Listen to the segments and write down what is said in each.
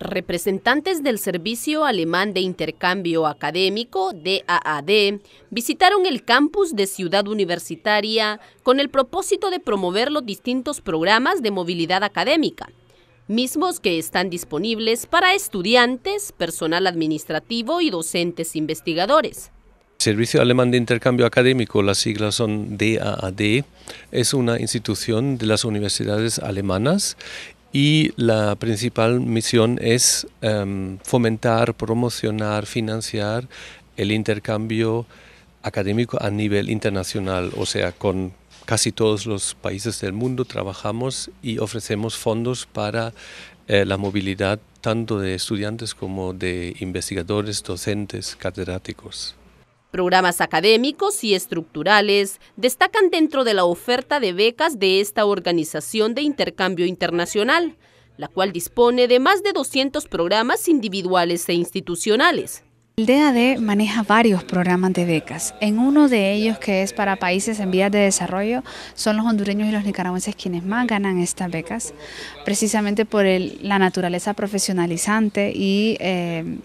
Representantes del Servicio Alemán de Intercambio Académico, DAAD, visitaron el campus de Ciudad Universitaria con el propósito de promover los distintos programas de movilidad académica, mismos que están disponibles para estudiantes, personal administrativo y docentes investigadores. Servicio Alemán de Intercambio Académico, las siglas son DAAD, es una institución de las universidades alemanas y la principal misión es em, fomentar, promocionar, financiar el intercambio académico a nivel internacional, o sea, con casi todos los países del mundo trabajamos y ofrecemos fondos para eh, la movilidad tanto de estudiantes como de investigadores, docentes, catedráticos. Programas académicos y estructurales destacan dentro de la oferta de becas de esta organización de intercambio internacional, la cual dispone de más de 200 programas individuales e institucionales. El DAD maneja varios programas de becas. En uno de ellos, que es para países en vías de desarrollo, son los hondureños y los nicaragüenses quienes más ganan estas becas, precisamente por la naturaleza profesionalizante y eh,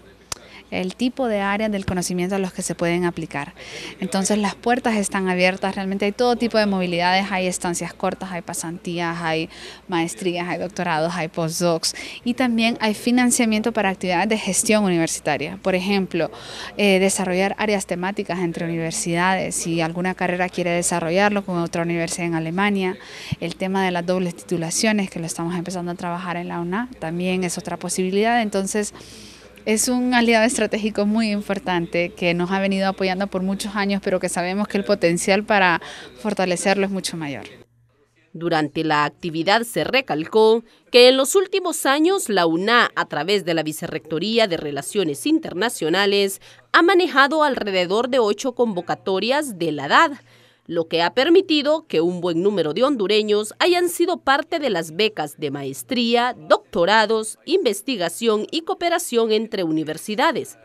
el tipo de áreas del conocimiento a los que se pueden aplicar. Entonces las puertas están abiertas, realmente hay todo tipo de movilidades, hay estancias cortas, hay pasantías, hay maestrías, hay doctorados, hay postdocs y también hay financiamiento para actividades de gestión universitaria. Por ejemplo, eh, desarrollar áreas temáticas entre universidades, si alguna carrera quiere desarrollarlo con otra universidad en Alemania, el tema de las dobles titulaciones que lo estamos empezando a trabajar en la UNA también es otra posibilidad. Entonces, es un aliado estratégico muy importante que nos ha venido apoyando por muchos años, pero que sabemos que el potencial para fortalecerlo es mucho mayor. Durante la actividad se recalcó que en los últimos años la UNA, a través de la Vicerrectoría de Relaciones Internacionales, ha manejado alrededor de ocho convocatorias de la edad lo que ha permitido que un buen número de hondureños hayan sido parte de las becas de maestría, doctorados, investigación y cooperación entre universidades,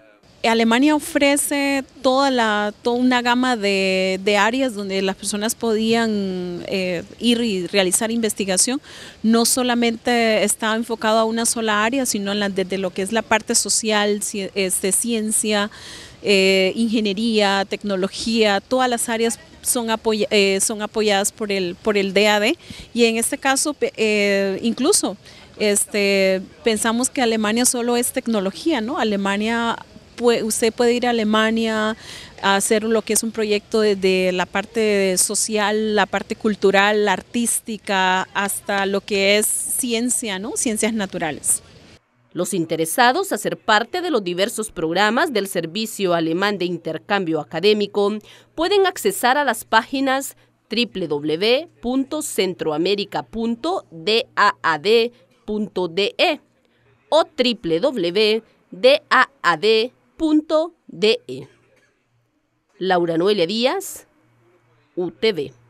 Alemania ofrece toda, la, toda una gama de, áreas donde las personas podían eh, ir y realizar investigación. No solamente está enfocado a una sola área, sino desde lo que es la parte social, este, ciencia, eh, ingeniería, tecnología, todas las áreas son, eh, apoyadas por el, por el DAD y en este caso incluso este, pensamos que Alemania solo es tecnología, ¿no? Alemania usted puede ir a Alemania a hacer lo que es un proyecto desde la parte social, la parte cultural, artística, hasta lo que es ciencia, ¿no? Ciencias naturales. Los interesados a ser parte de los diversos programas del Servicio Alemán de Intercambio Académico pueden accesar a las páginas www.centroamerica.daad.de o www.daad.de e. Laura Noelia Díaz, UTV.